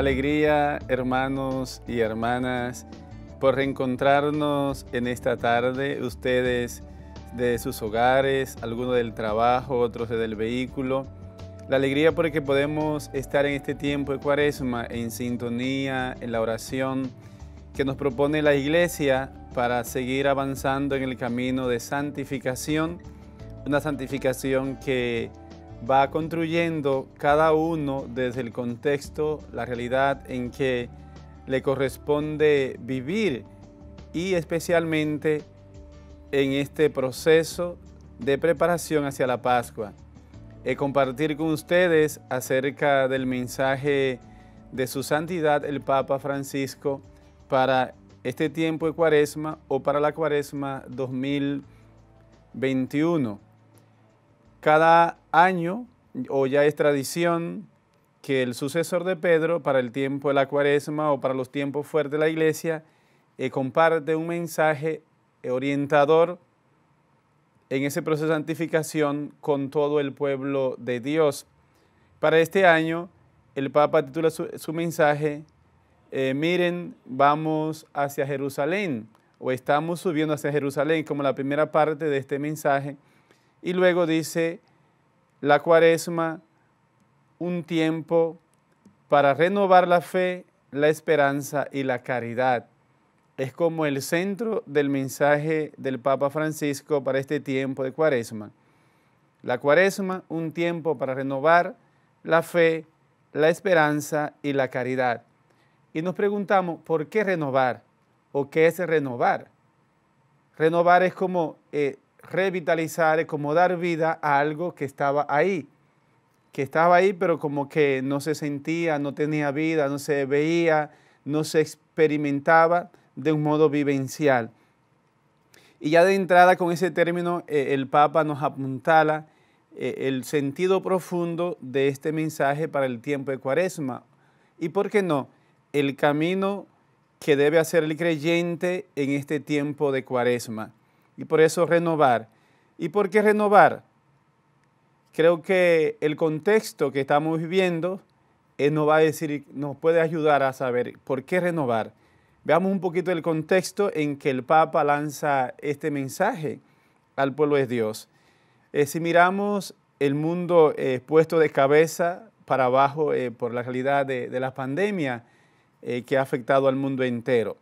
Alegría, hermanos y hermanas, por reencontrarnos en esta tarde, ustedes de sus hogares, algunos del trabajo, otros del vehículo. La alegría porque podemos estar en este tiempo de cuaresma en sintonía, en la oración que nos propone la iglesia para seguir avanzando en el camino de santificación, una santificación que va construyendo cada uno desde el contexto, la realidad en que le corresponde vivir y especialmente en este proceso de preparación hacia la Pascua. He eh, compartir con ustedes acerca del mensaje de su santidad el Papa Francisco para este tiempo de cuaresma o para la cuaresma 2021 cada año, o ya es tradición, que el sucesor de Pedro para el tiempo de la cuaresma o para los tiempos fuertes de la iglesia eh, comparte un mensaje orientador en ese proceso de santificación con todo el pueblo de Dios. Para este año, el Papa titula su, mensaje, eh, miren, vamos hacia Jerusalén, o estamos subiendo hacia Jerusalén, como la primera parte de este mensaje y luego dice la cuaresma, un tiempo para renovar la fe, la esperanza y la caridad. Es como el centro del mensaje del Papa Francisco para este tiempo de cuaresma. La cuaresma, un tiempo para renovar la fe, la esperanza y la caridad. Y nos preguntamos, ¿por qué renovar? ¿O qué es renovar? Renovar es como eh, revitalizar, es como dar vida a algo que estaba ahí, que estaba ahí pero como que no se sentía, no tenía vida, no se veía, no se experimentaba de un modo vivencial. Y ya de entrada con ese término, eh, el Papa nos apuntala eh, el sentido profundo de este mensaje para el tiempo de Cuaresma. ¿Y por qué no? El camino que debe hacer el creyente en este tiempo de Cuaresma. Y por eso renovar. ¿Y por qué renovar? Creo que el contexto que estamos viviendo eh, nos va a decir, nos puede ayudar a saber por qué renovar. Veamos un poquito el contexto en que el Papa lanza este mensaje al pueblo de Dios. Eh, si miramos el mundo eh, expuesto puesto de cabeza para abajo por la realidad de la pandemia que ha afectado al mundo entero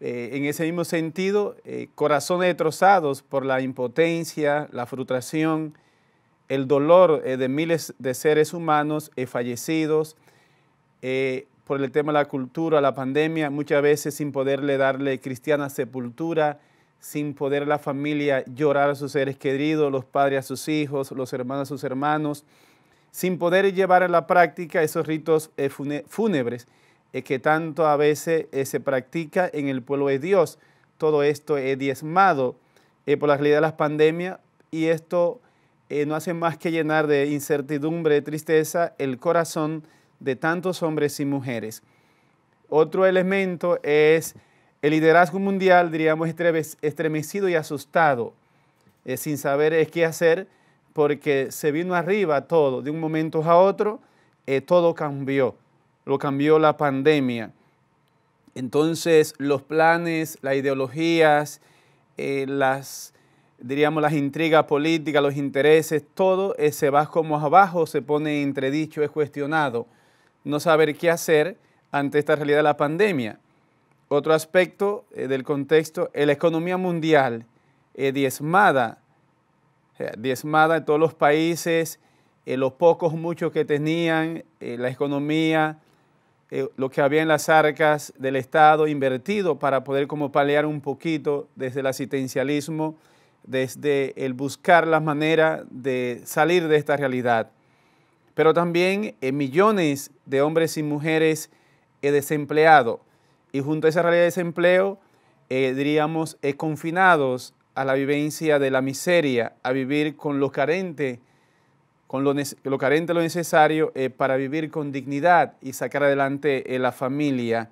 eh, en ese mismo sentido, eh, corazones destrozados por la impotencia, la frustración, el dolor eh, de miles de seres humanos fallecidos por el tema de la cultura, la pandemia, muchas veces sin poderle darle cristiana sepultura, sin poder la familia llorar a sus seres queridos, los padres a sus hijos, los hermanos a sus hermanos, sin poder llevar a la práctica esos ritos fúnebres que tanto a veces eh, se practica en el pueblo de Dios. Todo esto es diezmado eh, por la realidad de las pandemias y esto eh, no hace más que llenar de incertidumbre, de tristeza el corazón de tantos hombres y mujeres. Otro elemento es el liderazgo mundial, diríamos, estremecido y asustado, sin saber qué hacer, porque se vino arriba todo, de un momento a otro, todo cambió lo cambió la pandemia. Entonces los planes, las ideologías, eh, las, diríamos, las intrigas políticas, los intereses, todo se va como abajo, se pone entredicho, es cuestionado. No saber qué hacer ante esta realidad de la pandemia. Otro aspecto eh, del contexto, la economía mundial eh, diezmada, diezmada en todos los países, los pocos, muchos que tenían, la economía eh, lo que había en las arcas del Estado invertido para poder como paliar un poquito desde el asistencialismo, desde el buscar la manera de salir de esta realidad. Pero también eh, millones de hombres y mujeres eh, desempleados y junto a esa realidad de desempleo, eh, diríamos, confinados a la vivencia de la miseria, a vivir con lo carente con lo, carente, lo necesario eh, para vivir con dignidad y sacar adelante eh, la familia.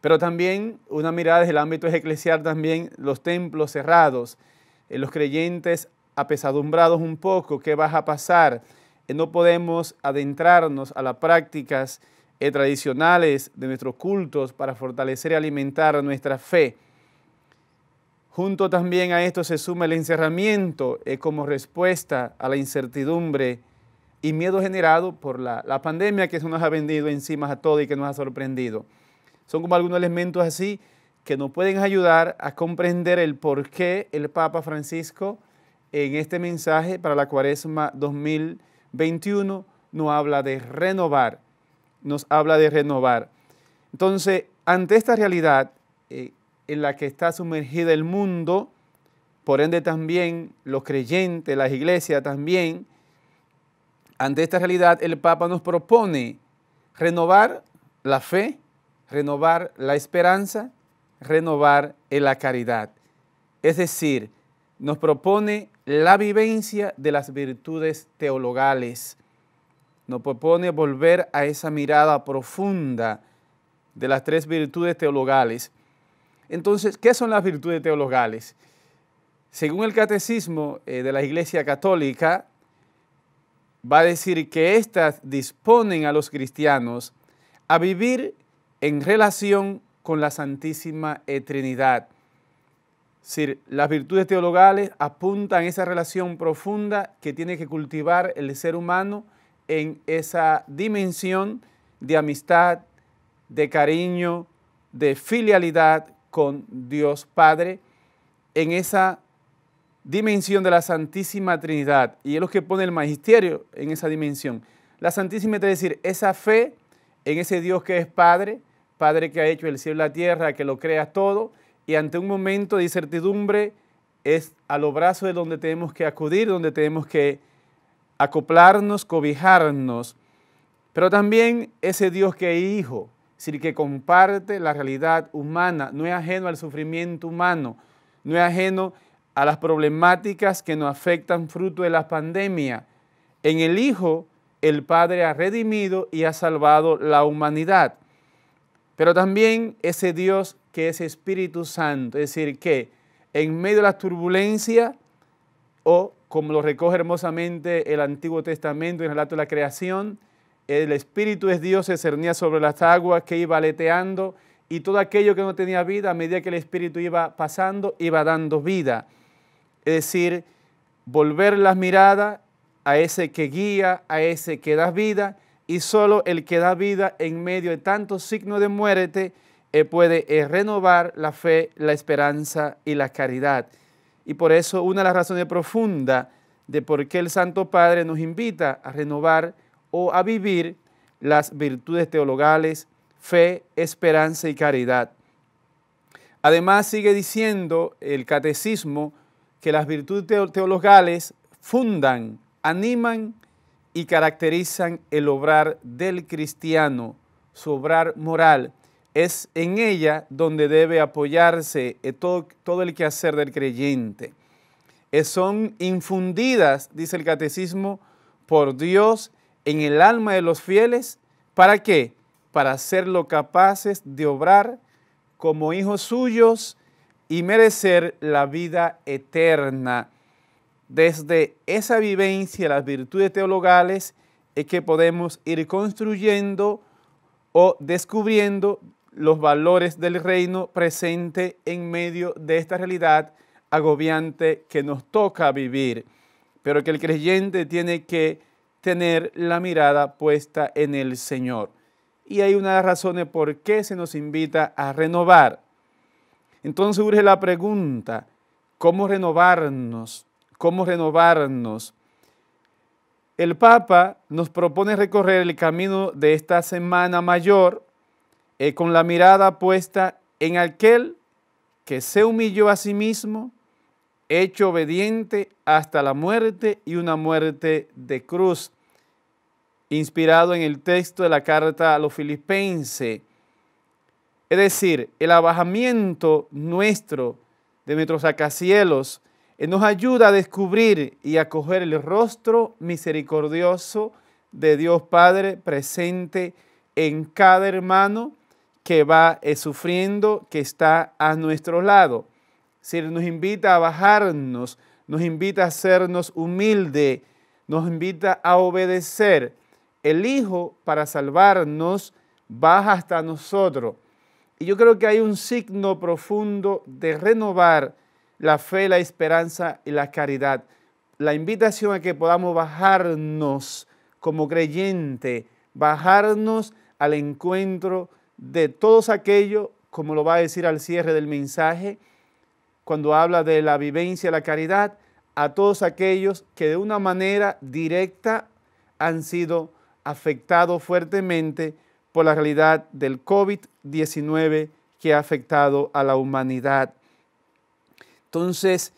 Pero también una mirada desde el ámbito eclesial, también los templos cerrados, eh, los creyentes apesadumbrados un poco, ¿qué vas a pasar? no podemos adentrarnos a las prácticas tradicionales de nuestros cultos para fortalecer y alimentar nuestra fe. Junto también a esto se suma el encerramiento eh, como respuesta a la incertidumbre y miedo generado por la, pandemia que eso nos ha vendido encima a todo y que nos ha sorprendido. Son como algunos elementos así que nos pueden ayudar a comprender el por qué el Papa Francisco en este mensaje para la Cuaresma 2021 nos habla de renovar, nos habla de renovar. Entonces, ante esta realidad, eh, en la que está sumergida el mundo, por ende también los creyentes, las iglesias también, ante esta realidad el Papa nos propone renovar la fe, renovar la esperanza, renovar la caridad. Es decir, nos propone la vivencia de las virtudes teologales. Nos propone volver a esa mirada profunda de las tres virtudes teologales. Entonces, ¿qué son las virtudes teologales? Según el catecismo eh, de la Iglesia Católica, va a decir que éstas disponen a los cristianos a vivir en relación con la Santísima Trinidad. Es decir, las virtudes teologales apuntan a esa relación profunda que tiene que cultivar el ser humano en esa dimensión de amistad, de cariño, de filialidad con Dios Padre en esa dimensión de la Santísima Trinidad. Y es lo que pone el magisterio en esa dimensión. La Santísima Trinidad es decir, esa fe en ese Dios que es Padre, Padre que ha hecho el cielo y la tierra, que lo crea todo, y ante un momento de incertidumbre es a los brazos de donde tenemos que acudir, donde tenemos que acoplarnos, cobijarnos. Pero también ese Dios que es hijo, decir, que comparte la realidad humana, no es ajeno al sufrimiento humano, no es ajeno a las problemáticas que nos afectan fruto de la pandemia. En el Hijo, el Padre ha redimido y ha salvado la humanidad. Pero también ese Dios que es Espíritu Santo, es decir, que en medio de las turbulencias, o como lo recoge hermosamente el Antiguo Testamento en el relato de la creación, el Espíritu es Dios se cernía sobre las aguas que iba aleteando y todo aquello que no tenía vida, a medida que el Espíritu iba pasando, iba dando vida. Es decir, volver las miradas a ese que guía, a ese que da vida, y solo el que da vida en medio de tantos signos de muerte eh, puede eh, renovar la fe, la esperanza y la caridad. Y por eso una de las razones profundas de por qué el Santo Padre nos invita a renovar o a vivir las virtudes teologales, fe, esperanza y caridad. Además sigue diciendo el catecismo que las virtudes teologales fundan, animan y caracterizan el obrar del cristiano, su obrar moral. Es en ella donde debe apoyarse e todo, todo el quehacer del creyente. Eh, son infundidas, dice el catecismo, por Dios en el alma de los fieles, ¿para qué? Para hacerlo capaces de obrar como hijos suyos y merecer la vida eterna. Desde esa vivencia, las virtudes teologales, es que podemos ir construyendo o descubriendo los valores del reino presente en medio de esta realidad agobiante que nos toca vivir, pero que el creyente tiene que tener la mirada puesta en el Señor. Y hay una de las razones por qué se nos invita a renovar. Entonces surge la pregunta, ¿cómo renovarnos? ¿Cómo renovarnos? El Papa nos propone recorrer el camino de esta Semana Mayor eh, con la mirada puesta en aquel que se humilló a sí mismo, hecho obediente hasta la muerte y una muerte de cruz inspirado en el texto de la carta a los filipenses. Es decir, el abajamiento nuestro de nuestros sacacielos eh, nos ayuda a descubrir y a coger el rostro misericordioso de Dios Padre presente en cada hermano que va eh, sufriendo, que está a nuestro lado. Si nos invita a bajarnos, nos invita a hacernos humilde, nos invita a obedecer el Hijo para salvarnos baja hasta nosotros. Y yo creo que hay un signo profundo de renovar la fe, la esperanza y la caridad. La invitación a que podamos bajarnos como creyente, bajarnos al encuentro de todos aquellos, como lo va a decir al cierre del mensaje, cuando habla de la vivencia, la caridad, a todos aquellos que de una manera directa han sido afectado fuertemente por la realidad del COVID-19 que ha afectado a la humanidad. Entonces,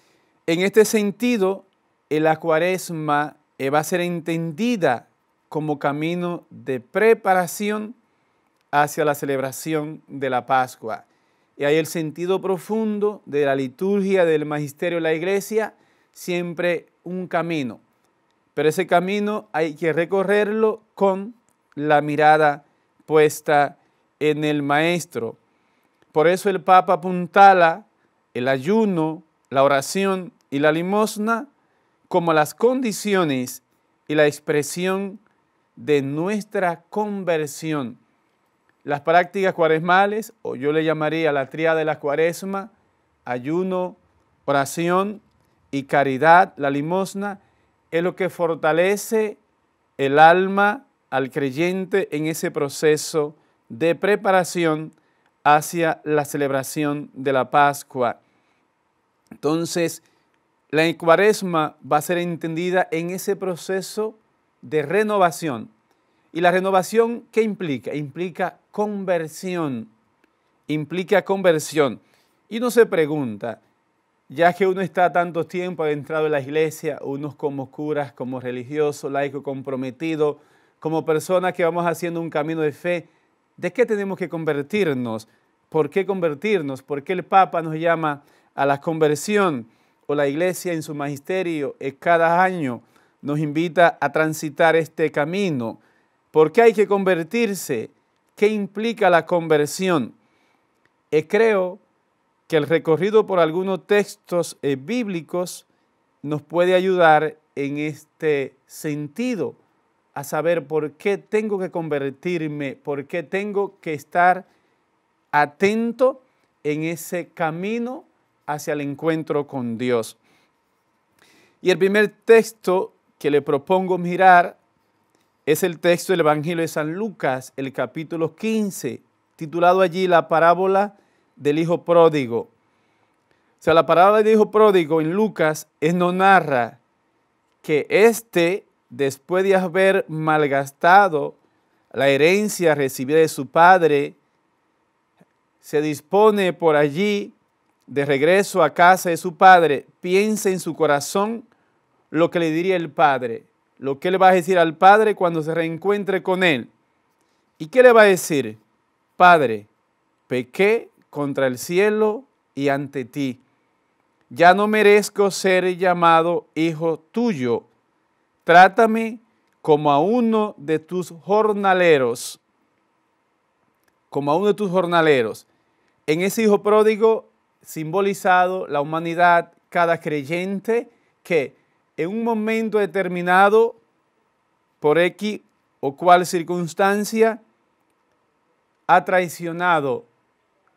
en este sentido, la cuaresma eh, va a ser entendida como camino de preparación hacia la celebración de la Pascua. Y hay el sentido profundo de la liturgia del magisterio de la iglesia, siempre un camino, pero ese camino hay que recorrerlo con la mirada puesta en el Maestro. Por eso el Papa apuntala el ayuno, la oración y la limosna como las condiciones y la expresión de nuestra conversión. Las prácticas cuaresmales, o yo le llamaría la tríada de la cuaresma, ayuno, oración y caridad, la limosna, es lo que fortalece el alma al creyente en ese proceso de preparación hacia la celebración de la Pascua. Entonces, la cuaresma va a ser entendida en ese proceso de renovación. ¿Y la renovación qué implica? Implica conversión. Implica conversión. Y uno se pregunta, ya que uno está tanto tiempo adentrado en la iglesia, unos como curas, como religiosos, laico comprometido, como personas que vamos haciendo un camino de fe, ¿de qué tenemos que convertirnos? ¿Por qué convertirnos? ¿Por qué el Papa nos llama a la conversión? O la iglesia en su magisterio cada año nos invita a transitar este camino. ¿Por qué hay que convertirse? ¿Qué implica la conversión? Eh, creo el recorrido por algunos textos eh, bíblicos nos puede ayudar en este sentido a saber por qué tengo que convertirme, por qué tengo que estar atento en ese camino hacia el encuentro con Dios. Y el primer texto que le propongo mirar es el texto del Evangelio de San Lucas, el capítulo 15, titulado allí La parábola del hijo pródigo. O sea, la palabra del hijo pródigo en Lucas es no narra que éste, después de haber malgastado la herencia recibida de su padre, se dispone por allí de regreso a casa de su padre, piensa en su corazón lo que le diría el padre, lo que le va a decir al padre cuando se reencuentre con él. ¿Y qué le va a decir? Padre, pequé contra el cielo y ante ti. Ya no merezco ser llamado hijo tuyo. Trátame como a uno de tus jornaleros. Como a uno de tus jornaleros. En ese hijo pródigo simbolizado la humanidad, cada creyente que en un momento determinado, por X o cual circunstancia, ha traicionado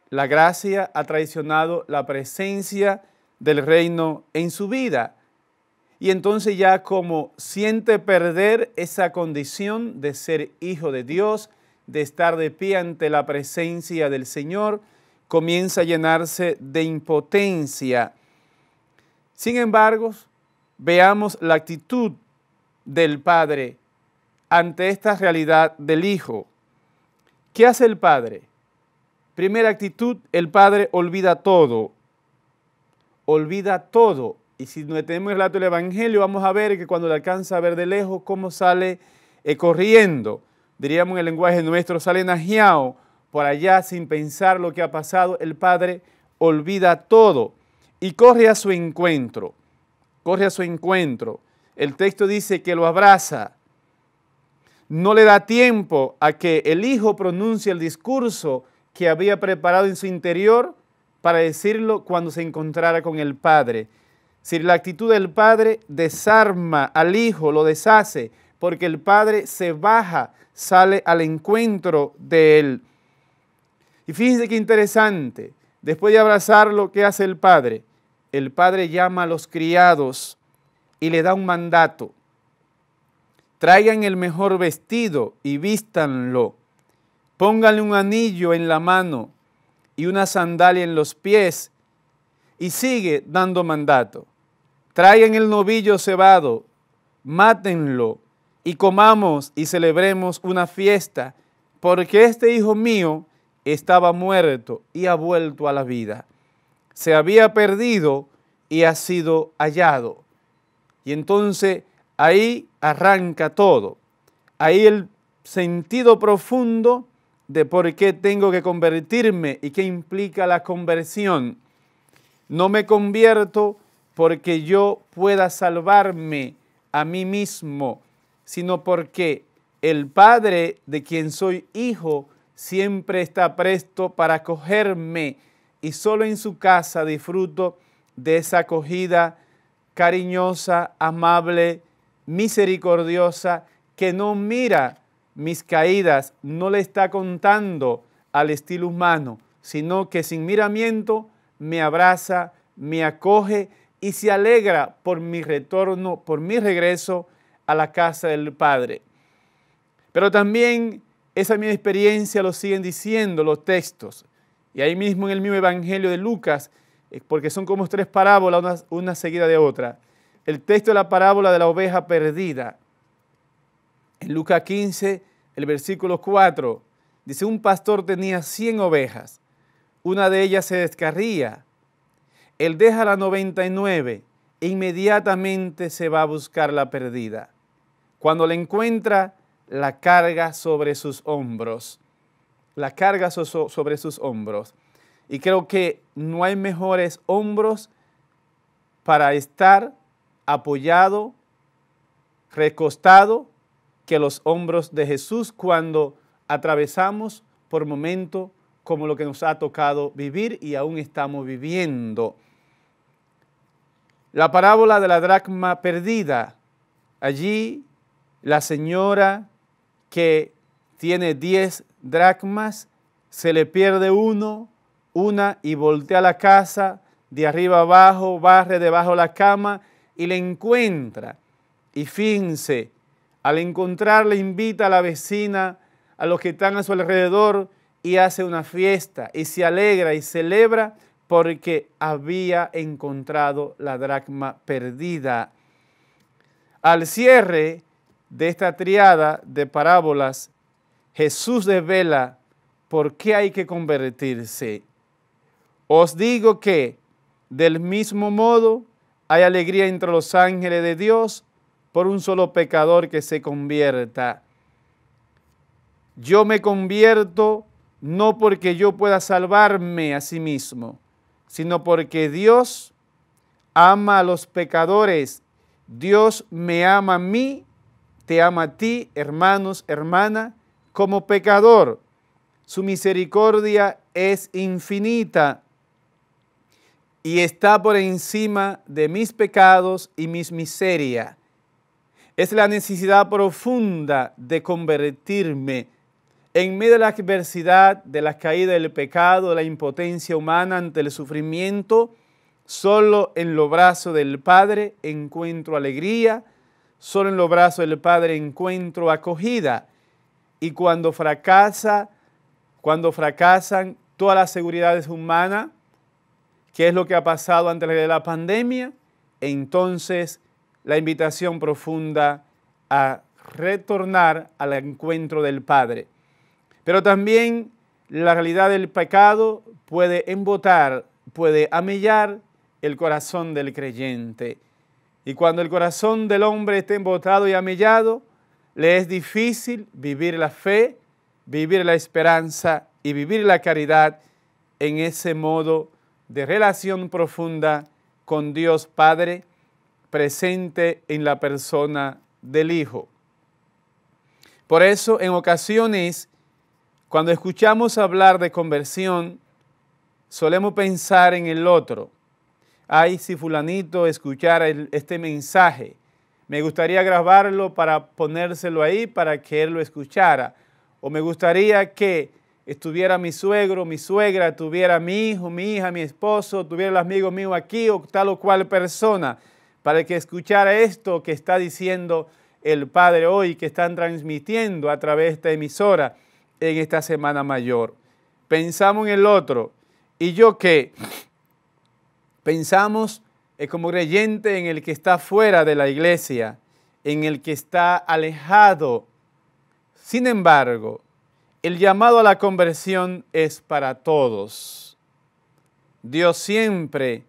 la gracia ha traicionado la presencia del reino en su vida. Y entonces ya como siente perder esa condición de ser hijo de Dios, de estar de pie ante la presencia del Señor, comienza a llenarse de impotencia. Sin embargo, veamos la actitud del Padre ante esta realidad del Hijo. ¿Qué hace el Padre? Primera actitud, el Padre olvida todo. Olvida todo. Y si tenemos el relato del Evangelio, vamos a ver que cuando le alcanza a ver de lejos, cómo sale eh, corriendo. Diríamos en el lenguaje nuestro, sale najeado por allá sin pensar lo que ha pasado. El Padre olvida todo y corre a su encuentro. Corre a su encuentro. El texto dice que lo abraza. No le da tiempo a que el Hijo pronuncie el discurso que había preparado en su interior para decirlo cuando se encontrara con el Padre. Si la actitud del Padre desarma al Hijo, lo deshace, porque el Padre se baja, sale al encuentro de él. Y fíjense qué interesante, después de abrazarlo, ¿qué hace el Padre, el Padre llama a los criados y le da un mandato. Traigan el mejor vestido y vístanlo Póngale un anillo en la mano y una sandalia en los pies y sigue dando mandato. Traigan el novillo cebado, mátenlo y comamos y celebremos una fiesta, porque este hijo mío estaba muerto y ha vuelto a la vida. Se había perdido y ha sido hallado. Y entonces ahí arranca todo. Ahí el sentido profundo de por qué tengo que convertirme y qué implica la conversión. No me convierto porque yo pueda salvarme a mí mismo, sino porque el Padre de quien soy hijo siempre está presto para acogerme y solo en su casa disfruto de esa acogida cariñosa, amable, misericordiosa, que no mira mis caídas, no le está contando al estilo humano, sino que sin miramiento me abraza, me acoge y se alegra por mi retorno, por mi regreso a la casa del Padre. Pero también esa misma experiencia lo siguen diciendo los textos. Y ahí mismo en el mismo Evangelio de Lucas, eh, porque son como tres parábolas, una, una seguida de otra. El texto de la parábola de la oveja perdida en Lucas 15, el versículo 4, dice, un pastor tenía 100 ovejas, una de ellas se descarría, él deja la 99 e inmediatamente se va a buscar la perdida. Cuando la encuentra, la carga sobre sus hombros, la carga sobre sus hombros. Y creo que no hay mejores hombros para estar apoyado, recostado que los hombros de Jesús cuando atravesamos por momentos como lo que nos ha tocado vivir y aún estamos viviendo. La parábola de la dracma perdida. Allí la señora que tiene diez dracmas, se le pierde uno, una y voltea la casa de arriba abajo, barre debajo la cama y le encuentra. Y fíjense, al encontrarla invita a la vecina, a los que están a su alrededor y hace una fiesta y se alegra y celebra porque había encontrado la dracma perdida. Al cierre de esta triada de parábolas, Jesús desvela por qué hay que convertirse. Os digo que del mismo modo hay alegría entre los ángeles de Dios por un solo pecador que se convierta. Yo me convierto no porque yo pueda salvarme a sí mismo, sino porque Dios ama a los pecadores. Dios me ama a mí, te ama a ti, hermanos, hermana, como pecador. Su misericordia es infinita y está por encima de mis pecados y mis miserias es la necesidad profunda de convertirme en medio de la adversidad, de la caída del pecado, de la impotencia humana ante el sufrimiento. Solo en los brazos del Padre encuentro alegría, solo en los brazos del Padre encuentro acogida. Y cuando fracasa, cuando fracasan todas las seguridades humanas, que es lo que ha pasado antes de la pandemia, entonces la invitación profunda a retornar al encuentro del Padre. Pero también la realidad del pecado puede embotar, puede amellar el corazón del creyente. Y cuando el corazón del hombre esté embotado y amellado, le es difícil vivir la fe, vivir la esperanza y vivir la caridad en ese modo de relación profunda con Dios Padre, presente en la persona del Hijo. Por eso, en ocasiones, cuando escuchamos hablar de conversión, solemos pensar en el otro. Ay, si fulanito escuchara este mensaje, me gustaría grabarlo para ponérselo ahí para que él lo escuchara. O me gustaría que estuviera mi suegro, mi suegra, tuviera mi hijo, mi hija, mi esposo, tuviera el amigo mío aquí o tal o cual persona para que escuchara esto que está diciendo el Padre hoy, que están transmitiendo a través de esta emisora en esta Semana Mayor. Pensamos en el otro. ¿Y yo qué? Pensamos eh, como creyente en el que está fuera de la iglesia, en el que está alejado. Sin embargo, el llamado a la conversión es para todos. Dios siempre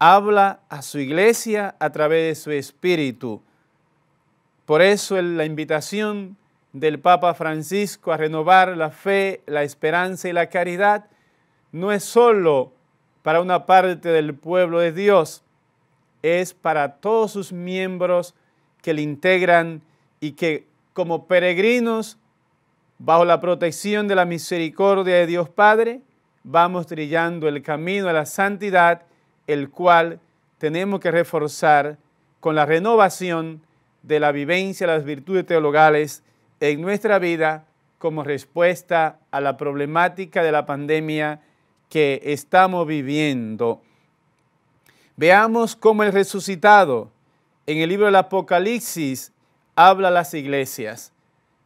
habla a su iglesia a través de su espíritu. Por eso la invitación del Papa Francisco a renovar la fe, la esperanza y la caridad no es sólo para una parte del pueblo de Dios, es para todos sus miembros que le integran y que como peregrinos, bajo la protección de la misericordia de Dios Padre, vamos trillando el camino a la santidad el cual tenemos que reforzar con la renovación de la vivencia de las virtudes teologales en nuestra vida como respuesta a la problemática de la pandemia que estamos viviendo. Veamos cómo el resucitado en el libro del Apocalipsis habla a las iglesias,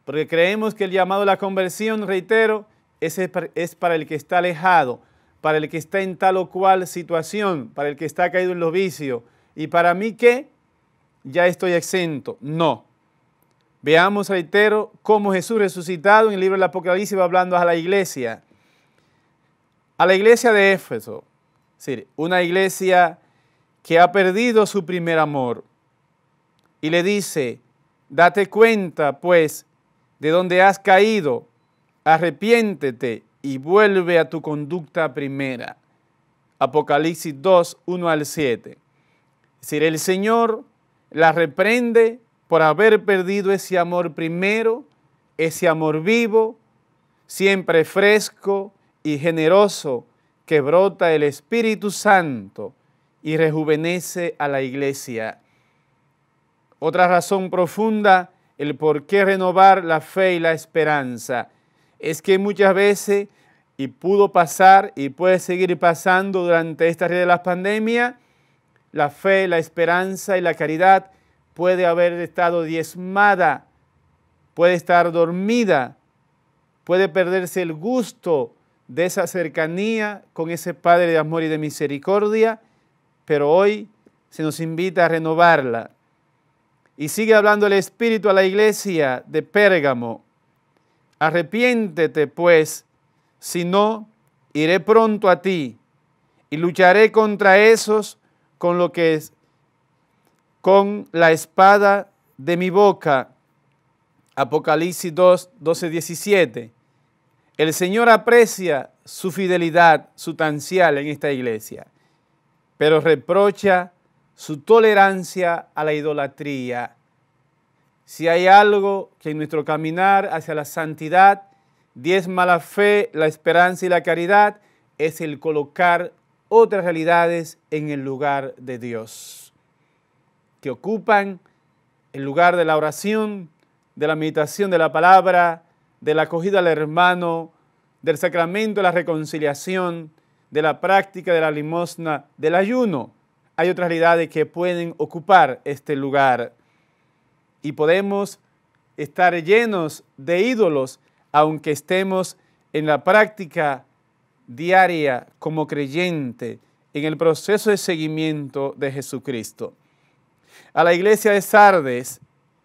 porque creemos que el llamado a la conversión, reitero, es para el que está alejado, para el que está en tal o cual situación, para el que está caído en los vicios, y para mí que ya estoy exento. No. Veamos, reitero, cómo Jesús resucitado en el libro del Apocalipsis va hablando a la iglesia. A la iglesia de Éfeso. Es decir, una iglesia que ha perdido su primer amor. Y le dice, date cuenta, pues, de donde has caído, arrepiéntete y vuelve a tu conducta primera. Apocalipsis 2, 1 al 7. Es decir, el Señor la reprende por haber perdido ese amor primero, ese amor vivo, siempre fresco y generoso que brota el Espíritu Santo y rejuvenece a la iglesia. Otra razón profunda, el por qué renovar la fe y la esperanza es que muchas veces, y pudo pasar y puede seguir pasando durante esta red de la pandemia, la fe, la esperanza y la caridad puede haber estado diezmada, puede estar dormida, puede perderse el gusto de esa cercanía con ese Padre de amor y de misericordia, pero hoy se nos invita a renovarla. Y sigue hablando el Espíritu a la iglesia de Pérgamo, Arrepiéntete, pues, si no, iré pronto a ti y lucharé contra esos con lo que es, con la espada de mi boca. Apocalipsis 2, 12, 17. El Señor aprecia su fidelidad sustancial en esta iglesia, pero reprocha su tolerancia a la idolatría si hay algo que en nuestro caminar hacia la santidad diezma la fe, la esperanza y la caridad, es el colocar otras realidades en el lugar de Dios, que ocupan el lugar de la oración, de la meditación de la palabra, de la acogida al hermano, del sacramento de la reconciliación, de la práctica de la limosna, del ayuno. Hay otras realidades que pueden ocupar este lugar y podemos estar llenos de ídolos aunque estemos en la práctica diaria como creyente en el proceso de seguimiento de Jesucristo. A la iglesia de Sardes,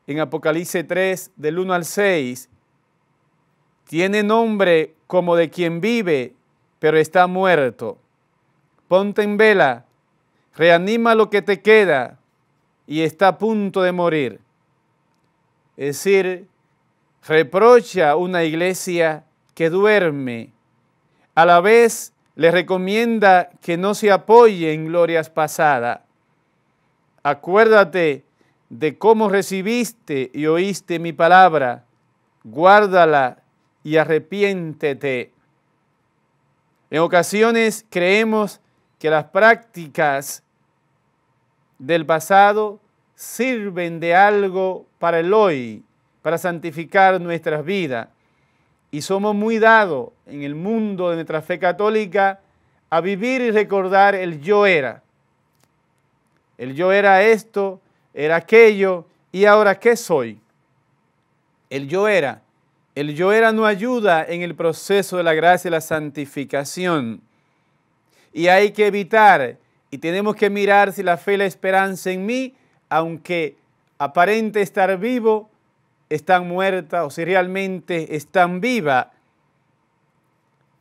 en Apocalipsis 3, del 1 al 6, tiene nombre como de quien vive, pero está muerto. Ponte en vela, reanima lo que te queda y está a punto de morir es decir, reprocha una iglesia que duerme. A la vez le recomienda que no se apoye en glorias pasadas. Acuérdate de cómo recibiste y oíste mi palabra. Guárdala y arrepiéntete. En ocasiones creemos que las prácticas del pasado sirven de algo para el hoy, para santificar nuestras vidas. Y somos muy dados en el mundo de nuestra fe católica a vivir y recordar el yo era. El yo era esto, era aquello, y ahora qué soy. El yo era. El yo era no ayuda en el proceso de la gracia y la santificación. Y hay que evitar, y tenemos que mirar si la fe y la esperanza en mí aunque aparente estar vivo, están muertas, o si realmente están viva.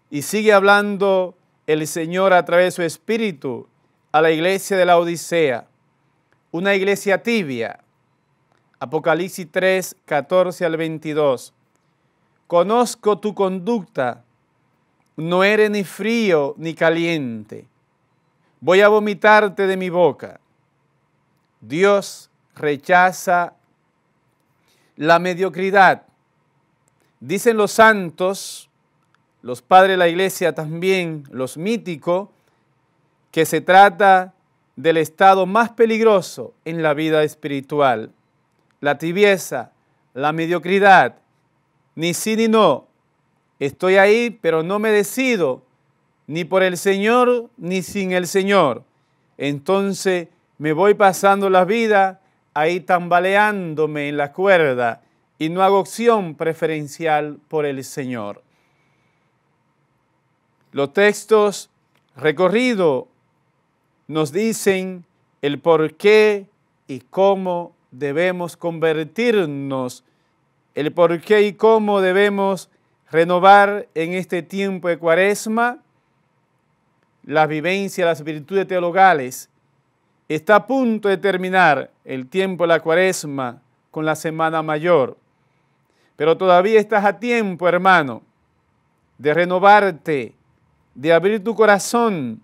Y sigue hablando el Señor a través de su Espíritu a la iglesia de la Odisea, una iglesia tibia. Apocalipsis 3, 14 al 22. Conozco tu conducta, no eres ni frío ni caliente. Voy a vomitarte de mi boca. Dios rechaza la mediocridad. Dicen los santos, los padres de la iglesia también, los míticos, que se trata del estado más peligroso en la vida espiritual. La tibieza, la mediocridad, ni sí ni no. Estoy ahí, pero no me decido, ni por el Señor, ni sin el Señor. Entonces, me voy pasando la vida ahí tambaleándome en la cuerda y no hago opción preferencial por el Señor. Los textos recorridos nos dicen el por qué y cómo debemos convertirnos, el por qué y cómo debemos renovar en este tiempo de cuaresma la vivencia, las virtudes teologales Está a punto de terminar el tiempo de la cuaresma con la Semana Mayor. Pero todavía estás a tiempo, hermano, de renovarte, de abrir tu corazón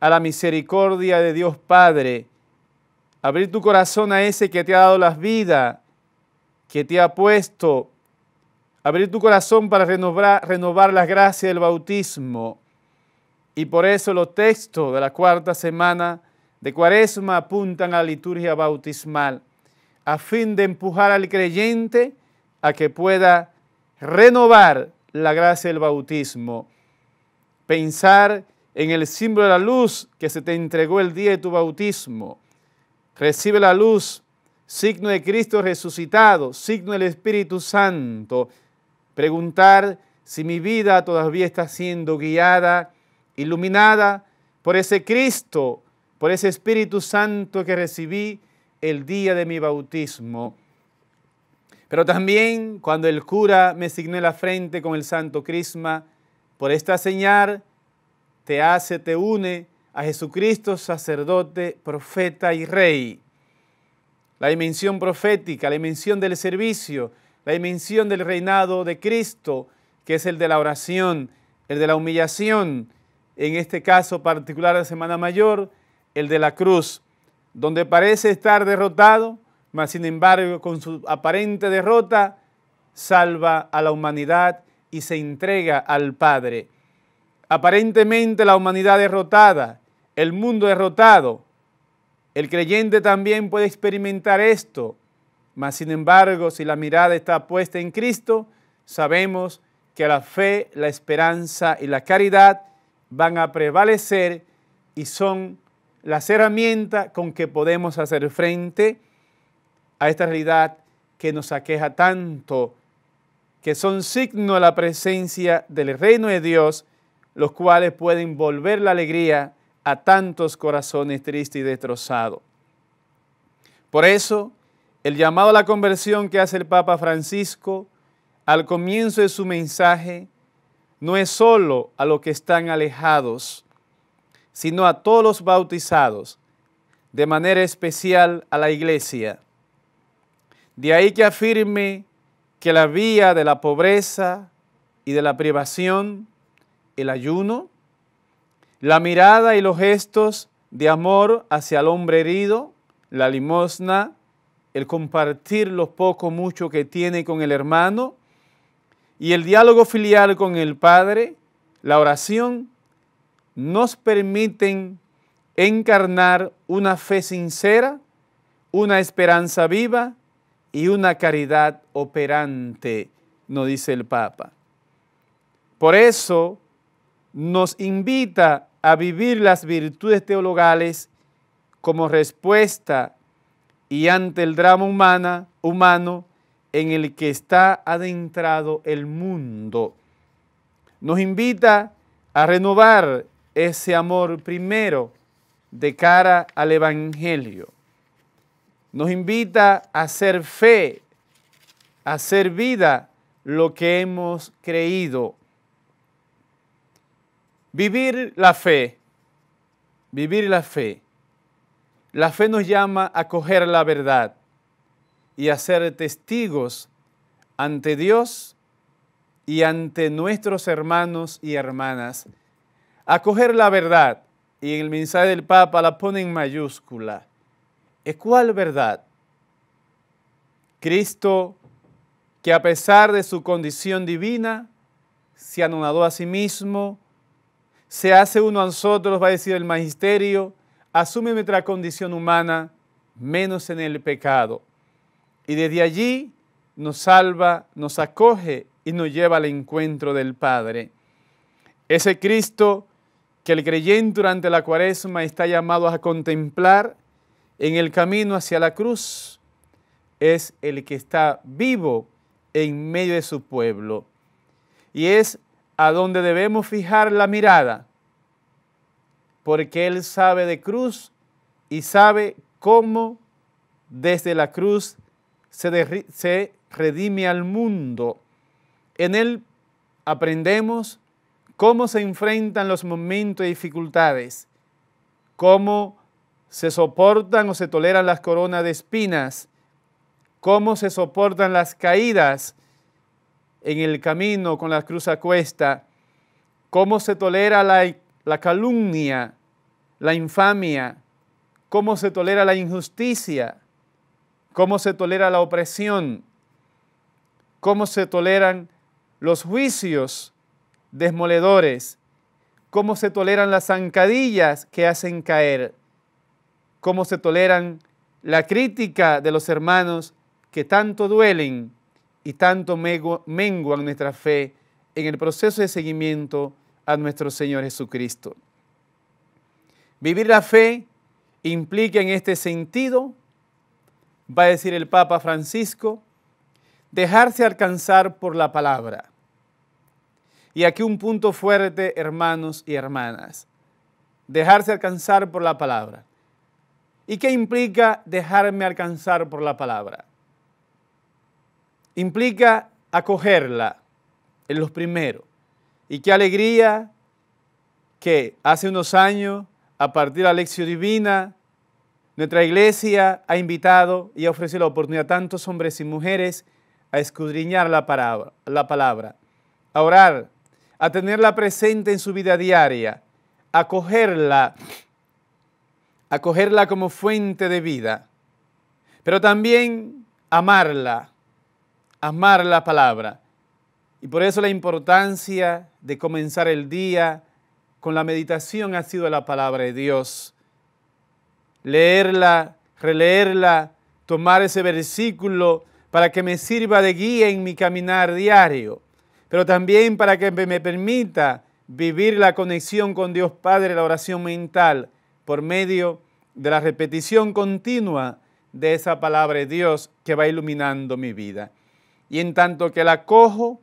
a la misericordia de Dios Padre, abrir tu corazón a ese que te ha dado las vidas, que te ha puesto, abrir tu corazón para renovar, renovar las gracias del bautismo. Y por eso los textos de la cuarta semana de cuaresma apuntan a la liturgia bautismal a fin de empujar al creyente a que pueda renovar la gracia del bautismo, pensar en el símbolo de la luz que se te entregó el día de tu bautismo. Recibe la luz, signo de Cristo resucitado, signo del Espíritu Santo. Preguntar si mi vida todavía está siendo guiada, iluminada por ese Cristo por ese Espíritu Santo que recibí el día de mi bautismo. Pero también cuando el cura me signó la frente con el santo crisma, por esta señal te hace, te une a Jesucristo, sacerdote, profeta y rey. La dimensión profética, la dimensión del servicio, la dimensión del reinado de Cristo, que es el de la oración, el de la humillación, en este caso particular de Semana Mayor, el de la cruz, donde parece estar derrotado, mas sin embargo con su aparente derrota salva a la humanidad y se entrega al Padre. Aparentemente la humanidad derrotada, el mundo derrotado, el creyente también puede experimentar esto, mas sin embargo si la mirada está puesta en Cristo, sabemos que la fe, la esperanza y la caridad van a prevalecer y son las herramientas con que podemos hacer frente a esta realidad que nos aqueja tanto, que son signo de la presencia del reino de Dios, los cuales pueden volver la alegría a tantos corazones tristes y destrozados. Por eso, el llamado a la conversión que hace el Papa Francisco al comienzo de su mensaje no es solo a los que están alejados, sino a todos los bautizados, de manera especial a la iglesia. De ahí que afirme que la vía de la pobreza y de la privación, el ayuno, la mirada y los gestos de amor hacia el hombre herido, la limosna, el compartir lo poco mucho que tiene con el hermano y el diálogo filial con el Padre, la oración nos permiten encarnar una fe sincera, una esperanza viva y una caridad operante, nos dice el Papa. Por eso nos invita a vivir las virtudes teologales como respuesta y ante el drama humano en el que está adentrado el mundo. Nos invita a renovar ese amor primero de cara al Evangelio. Nos invita a hacer fe, a hacer vida lo que hemos creído. Vivir la fe, vivir la fe. La fe nos llama a coger la verdad y a ser testigos ante Dios y ante nuestros hermanos y hermanas acoger la verdad, y en el mensaje del Papa la pone en mayúscula. ¿Es cuál verdad? Cristo, que a pesar de su condición divina, se anonadó a sí mismo, se hace uno a nosotros, va a decir el magisterio, asume nuestra condición humana, menos en el pecado. Y desde allí nos salva, nos acoge y nos lleva al encuentro del Padre. Ese Cristo el creyente durante la cuaresma está llamado a contemplar en el camino hacia la cruz es el que está vivo en medio de su pueblo. Y es a donde debemos fijar la mirada, porque Él sabe de cruz y sabe cómo desde la cruz se, se redime al mundo. En Él aprendemos cómo se enfrentan los momentos de dificultades, cómo se soportan o se toleran las coronas de espinas, cómo se soportan las caídas en el camino con la cruz a cuesta, cómo se tolera la, la calumnia, la infamia, cómo se tolera la injusticia, cómo se tolera la opresión, cómo se toleran los juicios desmoledores, cómo se toleran las zancadillas que hacen caer, cómo se toleran la crítica de los hermanos que tanto duelen y tanto menguan nuestra fe en el proceso de seguimiento a nuestro Señor Jesucristo. Vivir la fe implica en este sentido, va a decir el Papa Francisco, dejarse alcanzar por la palabra. Y aquí un punto fuerte, hermanos y hermanas. Dejarse alcanzar por la palabra. ¿Y qué implica dejarme alcanzar por la palabra? Implica acogerla en los primeros. Y qué alegría que hace unos años, a partir de la lección divina, nuestra iglesia ha invitado y ha ofrecido la oportunidad a tantos hombres y mujeres a escudriñar la palabra, la palabra a orar a tenerla presente en su vida diaria, a cogerla, a cogerla como fuente de vida, pero también amarla, amar la palabra. Y por eso la importancia de comenzar el día con la meditación ha sido la palabra de Dios. Leerla, releerla, tomar ese versículo para que me sirva de guía en mi caminar diario pero también para que me permita vivir la conexión con Dios Padre, la oración mental, por medio de la repetición continua de esa palabra de Dios que va iluminando mi vida. Y en tanto que la cojo,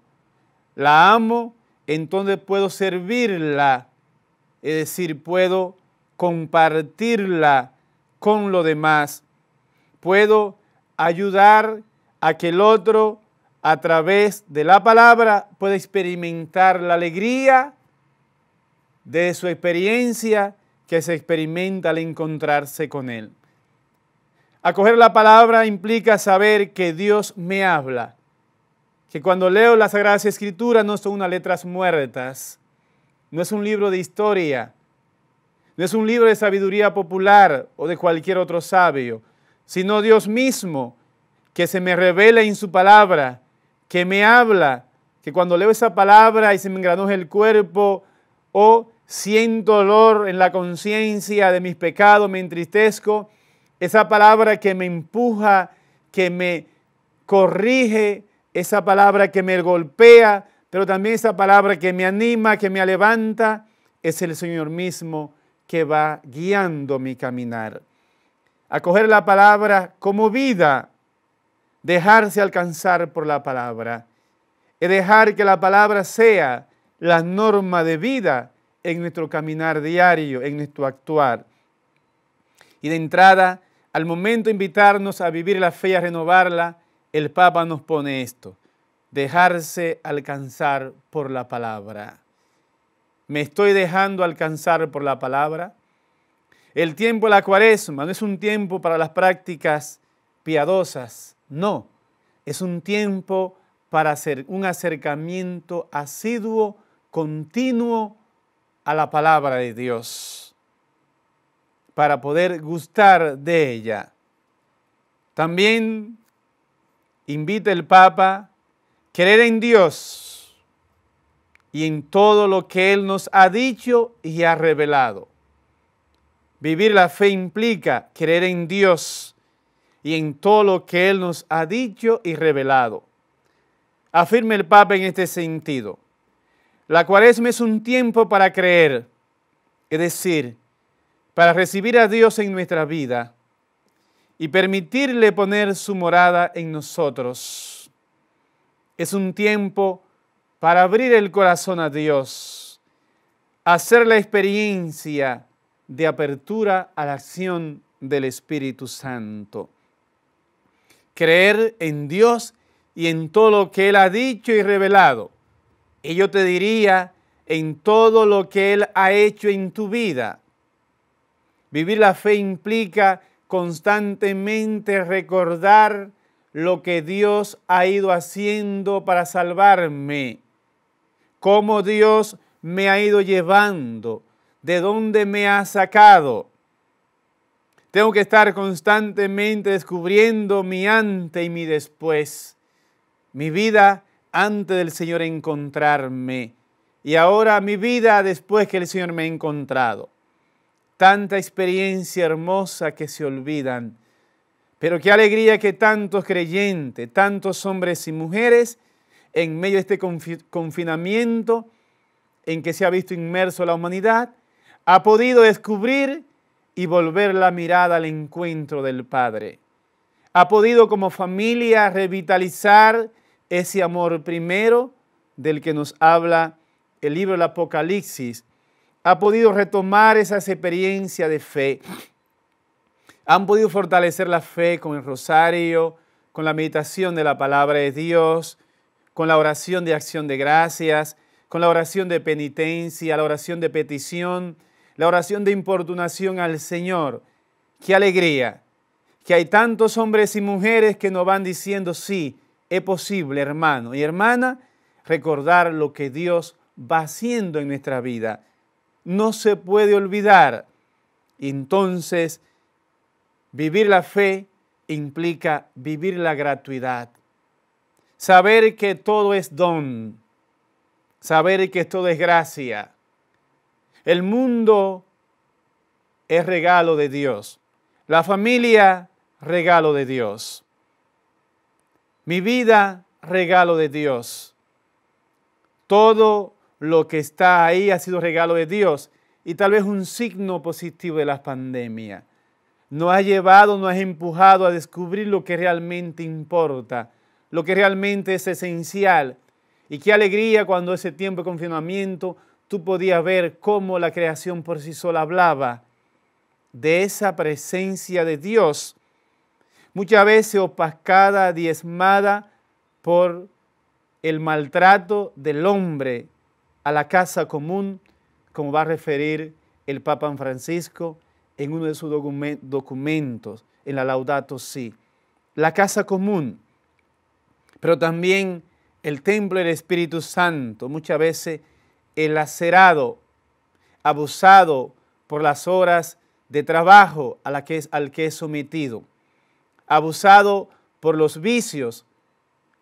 la amo, entonces puedo servirla, es decir, puedo compartirla con lo demás, puedo ayudar a que el otro a través de la palabra puede experimentar la alegría de su experiencia que se experimenta al encontrarse con Él. Acoger la palabra implica saber que Dios me habla, que cuando leo las Sagradas Escrituras no son unas letras muertas, no es un libro de historia, no es un libro de sabiduría popular o de cualquier otro sabio, sino Dios mismo que se me revela en su palabra que me habla, que cuando leo esa palabra y se me engranoja el cuerpo o oh, siento dolor en la conciencia de mis pecados, me entristezco, esa palabra que me empuja, que me corrige, esa palabra que me golpea, pero también esa palabra que me anima, que me levanta, es el Señor mismo que va guiando mi caminar. Acoger la palabra como vida dejarse alcanzar por la palabra y dejar que la palabra sea la norma de vida en nuestro caminar diario, en nuestro actuar. Y de entrada, al momento de invitarnos a vivir la fe y a renovarla, el Papa nos pone esto, dejarse alcanzar por la palabra. ¿Me estoy dejando alcanzar por la palabra? El tiempo de la cuaresma no es un tiempo para las prácticas piadosas, no, es un tiempo para hacer un acercamiento asiduo, continuo a la palabra de Dios, para poder gustar de ella. También invita el Papa a creer en Dios y en todo lo que Él nos ha dicho y ha revelado. Vivir la fe implica creer en Dios y en todo lo que Él nos ha dicho y revelado. Afirma el Papa en este sentido. La cuaresma es un tiempo para creer, es decir, para recibir a Dios en nuestra vida y permitirle poner su morada en nosotros. Es un tiempo para abrir el corazón a Dios, hacer la experiencia de apertura a la acción del Espíritu Santo creer en Dios y en todo lo que Él ha dicho y revelado. Y yo te diría en todo lo que Él ha hecho en tu vida. Vivir la fe implica constantemente recordar lo que Dios ha ido haciendo para salvarme, cómo Dios me ha ido llevando, de dónde me ha sacado tengo que estar constantemente descubriendo mi antes y mi después. Mi vida antes del Señor encontrarme y ahora mi vida después que el Señor me ha encontrado. Tanta experiencia hermosa que se olvidan. Pero qué alegría que tantos creyentes, tantos hombres y mujeres, en medio de este confinamiento en que se ha visto inmerso la humanidad, ha podido descubrir y volver la mirada al encuentro del Padre. Ha podido como familia revitalizar ese amor primero del que nos habla el libro del Apocalipsis. Ha podido retomar esas experiencias de fe. Han podido fortalecer la fe con el rosario, con la meditación de la palabra de Dios, con la oración de acción de gracias, con la oración de penitencia, la oración de petición, la oración de importunación al Señor. Qué alegría que hay tantos hombres y mujeres que nos van diciendo, sí, es posible, hermano y hermana, recordar lo que Dios va haciendo en nuestra vida. No se puede olvidar. Entonces, vivir la fe implica vivir la gratuidad. Saber que todo es don. Saber que todo es gracia el mundo es regalo de Dios. La familia, regalo de Dios. Mi vida, regalo de Dios. Todo lo que está ahí ha sido regalo de Dios y tal vez un signo positivo de la pandemia. Nos ha llevado, nos ha empujado a descubrir lo que realmente importa, lo que realmente es esencial. Y qué alegría cuando ese tiempo de confinamiento tú podías ver cómo la creación por sí sola hablaba de esa presencia de Dios, muchas veces opacada, diezmada por el maltrato del hombre a la casa común, como va a referir el Papa Francisco en uno de sus documentos, en la Laudato Si. La casa común, pero también el templo del Espíritu Santo, muchas veces el lacerado, abusado por las horas de trabajo a la que al que es sometido, abusado por los vicios,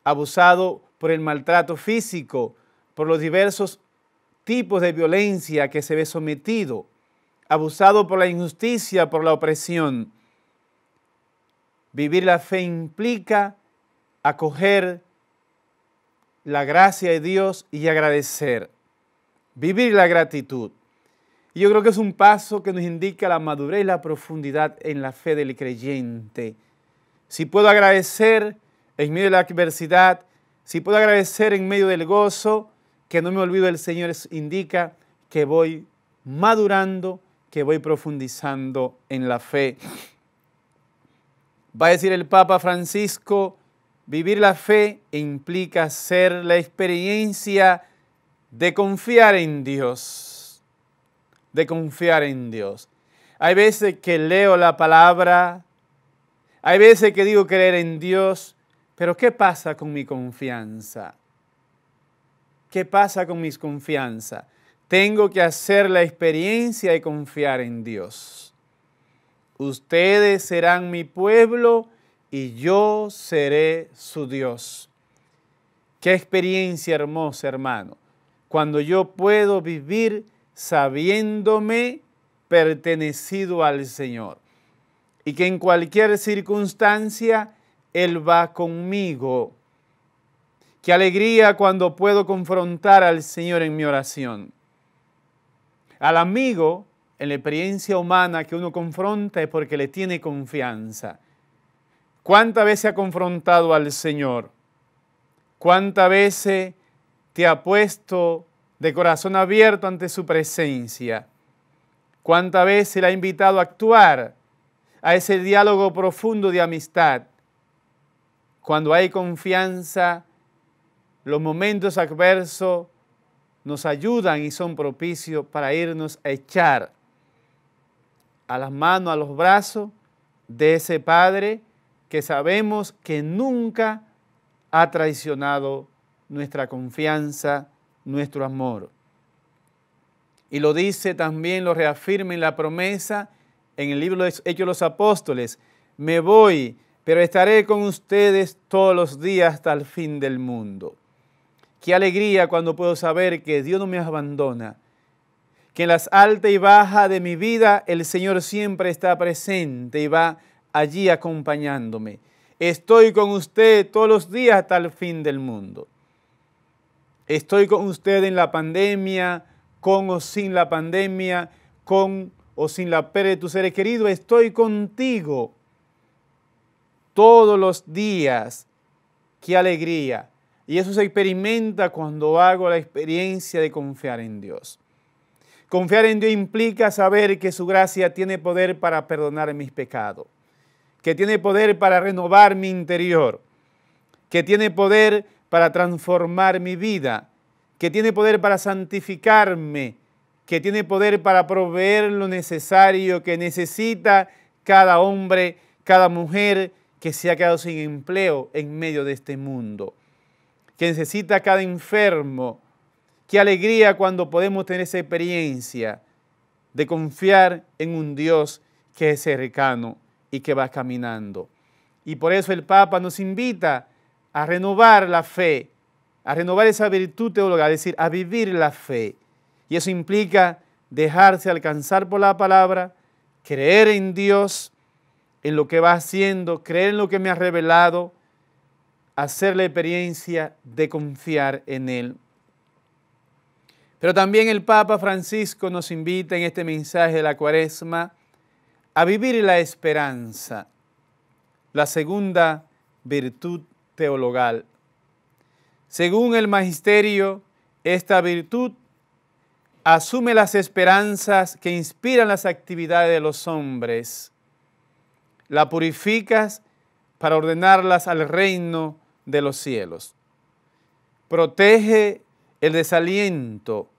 abusado por el maltrato físico, por los diversos tipos de violencia que se ve sometido, abusado por la injusticia, por la opresión. Vivir la fe implica acoger la gracia de Dios y agradecer vivir la gratitud. Y yo creo que es un paso que nos indica la madurez y la profundidad en la fe del creyente. Si puedo agradecer en medio de la adversidad, si puedo agradecer en medio del gozo, que no me olvido el Señor indica que voy madurando, que voy profundizando en la fe. Va a decir el Papa Francisco, vivir la fe implica ser la experiencia de confiar en Dios, de confiar en Dios. Hay veces que leo la palabra, hay veces que digo creer en Dios, pero ¿qué pasa con mi confianza? ¿Qué pasa con mis confianza? Tengo que hacer la experiencia y confiar en Dios. Ustedes serán mi pueblo y yo seré su Dios. Qué experiencia hermosa, hermano cuando yo puedo vivir sabiéndome pertenecido al Señor y que en cualquier circunstancia Él va conmigo. Qué alegría cuando puedo confrontar al Señor en mi oración. Al amigo, en la experiencia humana que uno confronta es porque le tiene confianza. ¿Cuántas veces ha confrontado al Señor? ¿Cuántas veces te ha puesto de corazón abierto ante su presencia. Cuántas veces le ha invitado a actuar a ese diálogo profundo de amistad. Cuando hay confianza, los momentos adversos nos ayudan y son propicios para irnos a echar a las manos, a los brazos de ese Padre que sabemos que nunca ha traicionado nuestra confianza, nuestro amor. Y lo dice también, lo reafirma en la promesa en el libro de Hechos los Apóstoles, me voy, pero estaré con ustedes todos los días hasta el fin del mundo. Qué alegría cuando puedo saber que Dios no me abandona, que en las altas y bajas de mi vida el Señor siempre está presente y va allí acompañándome. Estoy con usted todos los días hasta el fin del mundo. Estoy con usted en la pandemia, con o sin la pandemia, con o sin la pérdida de tu ser querido. Estoy contigo todos los días. ¡Qué alegría! Y eso se experimenta cuando hago la experiencia de confiar en Dios. Confiar en Dios implica saber que su gracia tiene poder para perdonar mis pecados, que tiene poder para renovar mi interior, que tiene poder para transformar mi vida, que tiene poder para santificarme, que tiene poder para proveer lo necesario que necesita cada hombre, cada mujer que se ha quedado sin empleo en medio de este mundo, que necesita cada enfermo. Qué alegría cuando podemos tener esa experiencia de confiar en un Dios que es cercano y que va caminando. Y por eso el Papa nos invita a renovar la fe, a renovar esa virtud teológica, es decir, a vivir la fe. Y eso implica dejarse alcanzar por la palabra, creer en Dios, en lo que va haciendo, creer en lo que me ha revelado, hacer la experiencia de confiar en Él. Pero también el Papa Francisco nos invita en este mensaje de la cuaresma a vivir la esperanza, la segunda virtud teologal. Según el magisterio, esta virtud asume las esperanzas que inspiran las actividades de los hombres. La purificas para ordenarlas al reino de los cielos. Protege el desaliento,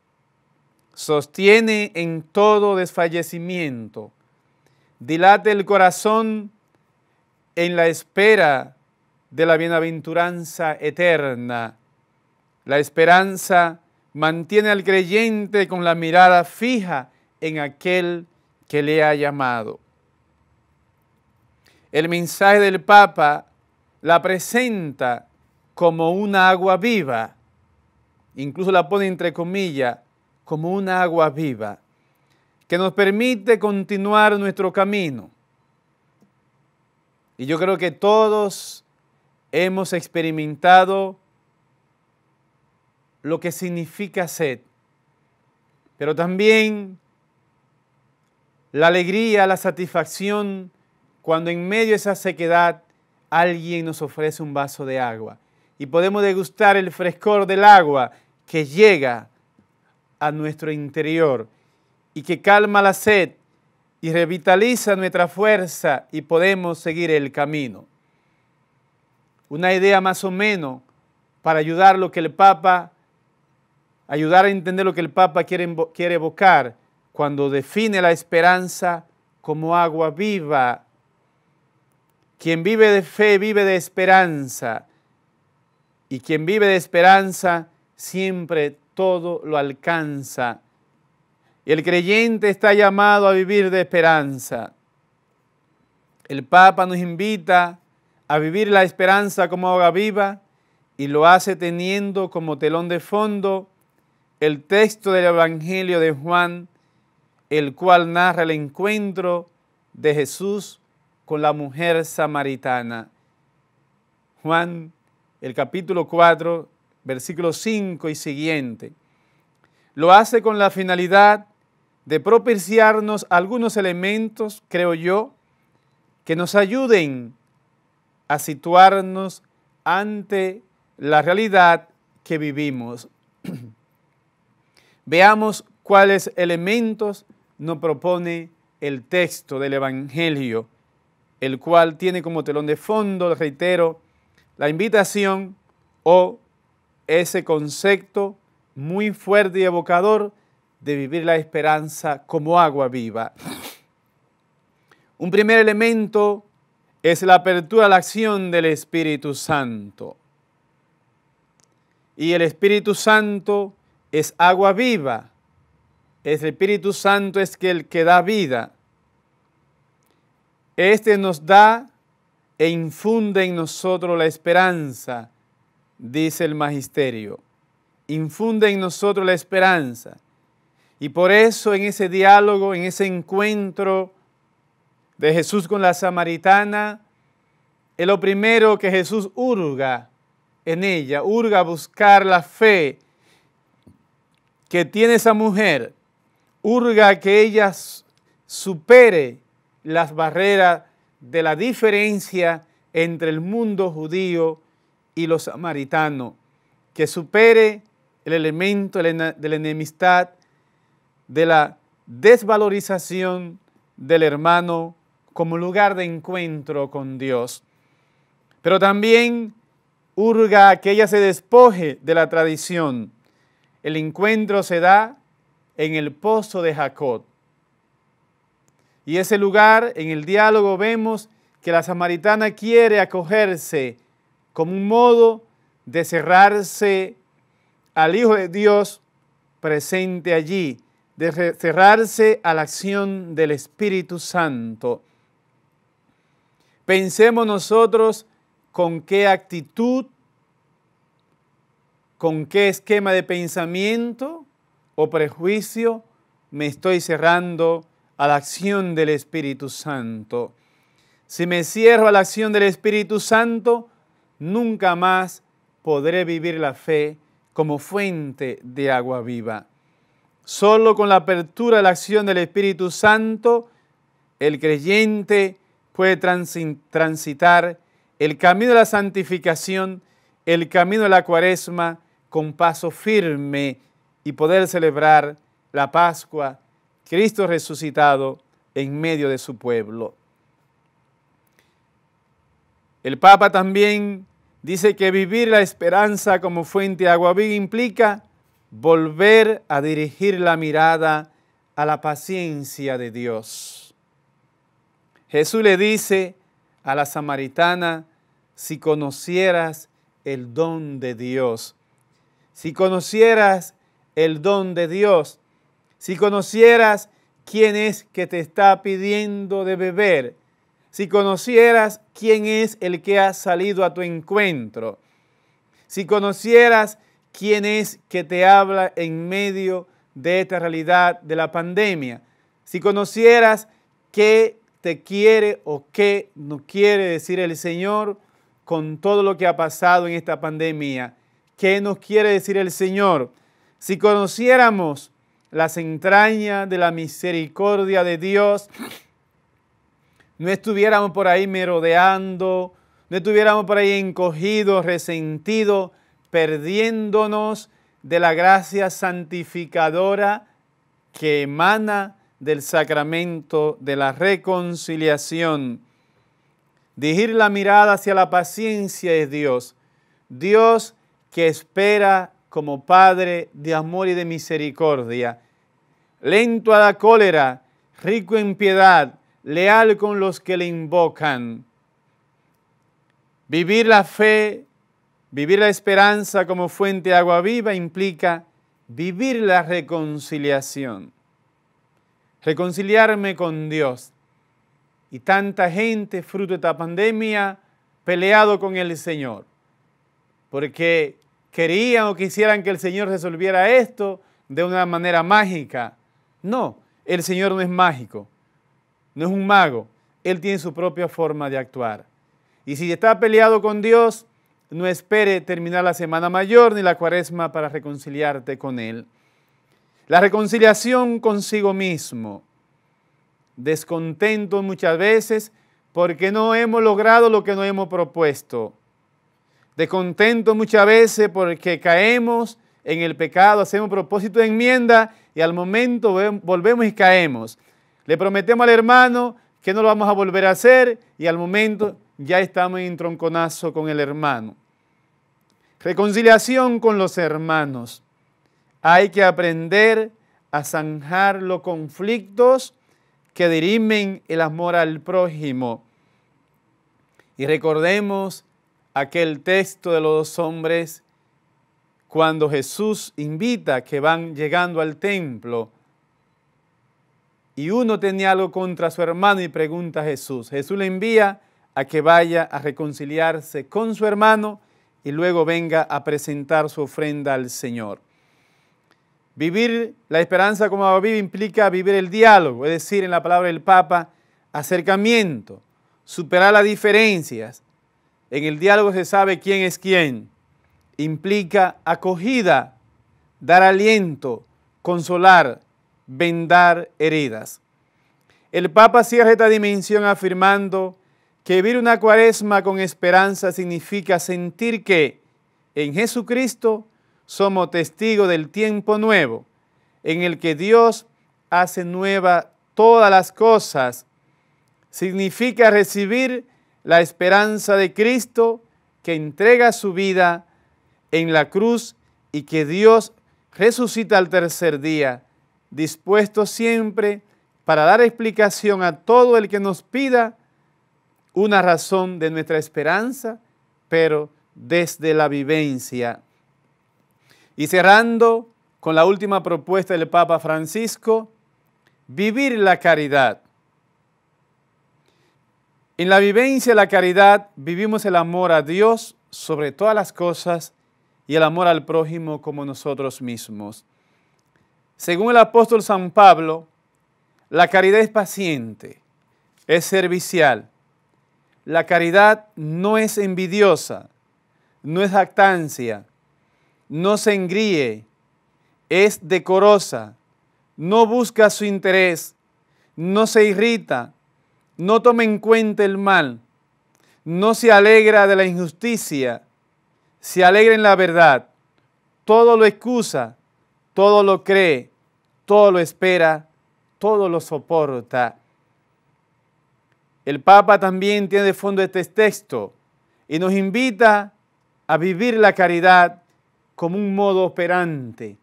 sostiene en todo desfallecimiento, dilate el corazón en la espera de de la bienaventuranza eterna. La esperanza mantiene al creyente con la mirada fija en aquel que le ha llamado. El mensaje del Papa la presenta como una agua viva, incluso la pone entre comillas, como una agua viva, que nos permite continuar nuestro camino. Y yo creo que todos Hemos experimentado lo que significa sed, pero también la alegría, la satisfacción cuando en medio de esa sequedad alguien nos ofrece un vaso de agua y podemos degustar el frescor del agua que llega a nuestro interior y que calma la sed y revitaliza nuestra fuerza y podemos seguir el camino una idea más o menos para ayudar lo que el Papa, ayudar a entender lo que el Papa quiere, quiere evocar cuando define la esperanza como agua viva. Quien vive de fe vive de esperanza y quien vive de esperanza siempre todo lo alcanza. el creyente está llamado a vivir de esperanza. El Papa nos invita a vivir la esperanza como agua viva y lo hace teniendo como telón de fondo el texto del Evangelio de Juan, el cual narra el encuentro de Jesús con la mujer samaritana. Juan, el capítulo 4, versículo 5 y siguiente. Lo hace con la finalidad de propiciarnos algunos elementos, creo yo, que nos ayuden a situarnos ante la realidad que vivimos. Veamos cuáles elementos nos propone el texto del Evangelio, el cual tiene como telón de fondo, reitero, la invitación o ese concepto muy fuerte y evocador de vivir la esperanza como agua viva. Un primer elemento es la apertura a la acción del Espíritu Santo. Y el Espíritu Santo es agua viva. El Espíritu Santo es el que da vida. Este nos da e infunde en nosotros la esperanza, dice el magisterio. Infunde en nosotros la esperanza. Y por eso en ese diálogo, en ese encuentro, de Jesús con la samaritana, es lo primero que Jesús hurga en ella, hurga a buscar la fe que tiene esa mujer, hurga que ella supere las barreras de la diferencia entre el mundo judío y los samaritanos, que supere el elemento de la enemistad, de la desvalorización del hermano como lugar de encuentro con Dios. Pero también hurga que ella se despoje de la tradición. El encuentro se da en el pozo de Jacob. Y ese lugar, en el diálogo, vemos que la samaritana quiere acogerse como un modo de cerrarse al Hijo de Dios presente allí, de cerrarse a la acción del Espíritu Santo. Pensemos nosotros con qué actitud, con qué esquema de pensamiento o prejuicio me estoy cerrando a la acción del Espíritu Santo. Si me cierro a la acción del Espíritu Santo, nunca más podré vivir la fe como fuente de agua viva. Solo con la apertura a la acción del Espíritu Santo, el creyente puede transitar el camino de la santificación, el camino de la cuaresma con paso firme y poder celebrar la Pascua, Cristo resucitado en medio de su pueblo. El Papa también dice que vivir la esperanza como fuente de agua viva implica volver a dirigir la mirada a la paciencia de Dios. Jesús le dice a la samaritana, si conocieras el don de Dios, si conocieras el don de Dios, si conocieras quién es que te está pidiendo de beber, si conocieras quién es el que ha salido a tu encuentro, si conocieras quién es que te habla en medio de esta realidad de la pandemia, si conocieras qué te quiere o qué no quiere decir el Señor con todo lo que ha pasado en esta pandemia. ¿Qué nos quiere decir el Señor? Si conociéramos las entrañas de la misericordia de Dios, no estuviéramos por ahí merodeando, no estuviéramos por ahí encogidos, resentidos, perdiéndonos de la gracia santificadora que emana del sacramento de la reconciliación. Dirigir la mirada hacia la paciencia de Dios, Dios que espera como Padre de amor y de misericordia, lento a la cólera, rico en piedad, leal con los que le invocan. Vivir la fe, vivir la esperanza como fuente de agua viva implica vivir la reconciliación reconciliarme con Dios. Y tanta gente, fruto de esta pandemia, peleado con el Señor, porque querían o quisieran que el Señor resolviera esto de una manera mágica. No, el Señor no es mágico, no es un mago, Él tiene su propia forma de actuar. Y si está peleado con Dios, no espere terminar la semana mayor ni la cuaresma para reconciliarte con Él. La reconciliación consigo mismo. Descontento muchas veces porque no hemos logrado lo que nos hemos propuesto. Descontento muchas veces porque caemos en el pecado, hacemos propósito de enmienda y al momento volvemos y caemos. Le prometemos al hermano que no lo vamos a volver a hacer y al momento ya estamos en tronconazo con el hermano. Reconciliación con los hermanos. Hay que aprender a zanjar los conflictos que dirimen el amor al prójimo. Y recordemos aquel texto de los dos hombres cuando Jesús invita que van llegando al templo y uno tenía algo contra su hermano y pregunta a Jesús. Jesús le envía a que vaya a reconciliarse con su hermano y luego venga a presentar su ofrenda al Señor. Vivir la esperanza como la implica vivir el diálogo, es decir, en la palabra del Papa, acercamiento, superar las diferencias. En el diálogo se sabe quién es quién. Implica acogida, dar aliento, consolar, vendar heridas. El Papa cierra esta dimensión afirmando que vivir una cuaresma con esperanza significa sentir que en Jesucristo somos testigos del tiempo nuevo en el que Dios hace nueva todas las cosas. Significa recibir la esperanza de Cristo que entrega su vida en la cruz y que Dios resucita al tercer día, dispuesto siempre para dar explicación a todo el que nos pida una razón de nuestra esperanza, pero desde la vivencia y cerrando con la última propuesta del Papa Francisco, vivir la caridad. En la vivencia de la caridad vivimos el amor a Dios sobre todas las cosas y el amor al prójimo como nosotros mismos. Según el apóstol San Pablo, la caridad es paciente, es servicial. La caridad no es envidiosa, no es actancia no se engríe, es decorosa, no busca su interés, no se irrita, no toma en cuenta el mal, no se alegra de la injusticia, se alegra en la verdad, todo lo excusa, todo lo cree, todo lo espera, todo lo soporta. El Papa también tiene de fondo este texto y nos invita a vivir la caridad como un modo operante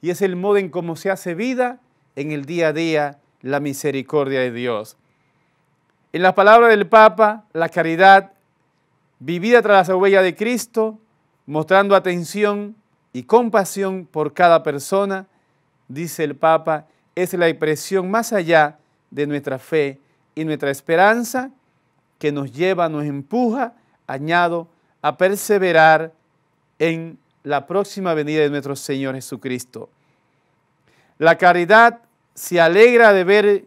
y es el modo en cómo se hace vida en el día a día la misericordia de Dios. En la palabra del Papa, la caridad vivida tras la huella de Cristo, mostrando atención y compasión por cada persona, dice el Papa, es la expresión más allá de nuestra fe y nuestra esperanza que nos lleva, nos empuja, añado, a perseverar en la próxima venida de nuestro Señor Jesucristo. La caridad se alegra de ver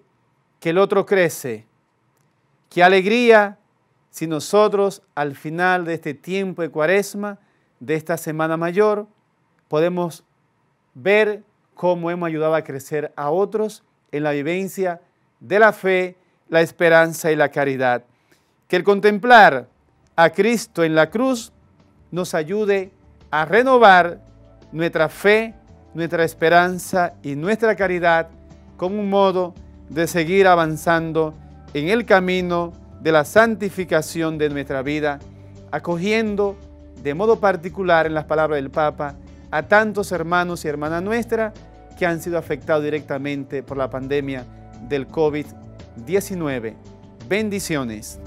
que el otro crece. Qué alegría si nosotros al final de este tiempo de cuaresma, de esta semana mayor, podemos ver cómo hemos ayudado a crecer a otros en la vivencia de la fe, la esperanza y la caridad. Que el contemplar a Cristo en la cruz nos ayude a renovar nuestra fe, nuestra esperanza y nuestra caridad como un modo de seguir avanzando en el camino de la santificación de nuestra vida, acogiendo de modo particular en las palabras del Papa a tantos hermanos y hermanas nuestras que han sido afectados directamente por la pandemia del COVID-19. Bendiciones.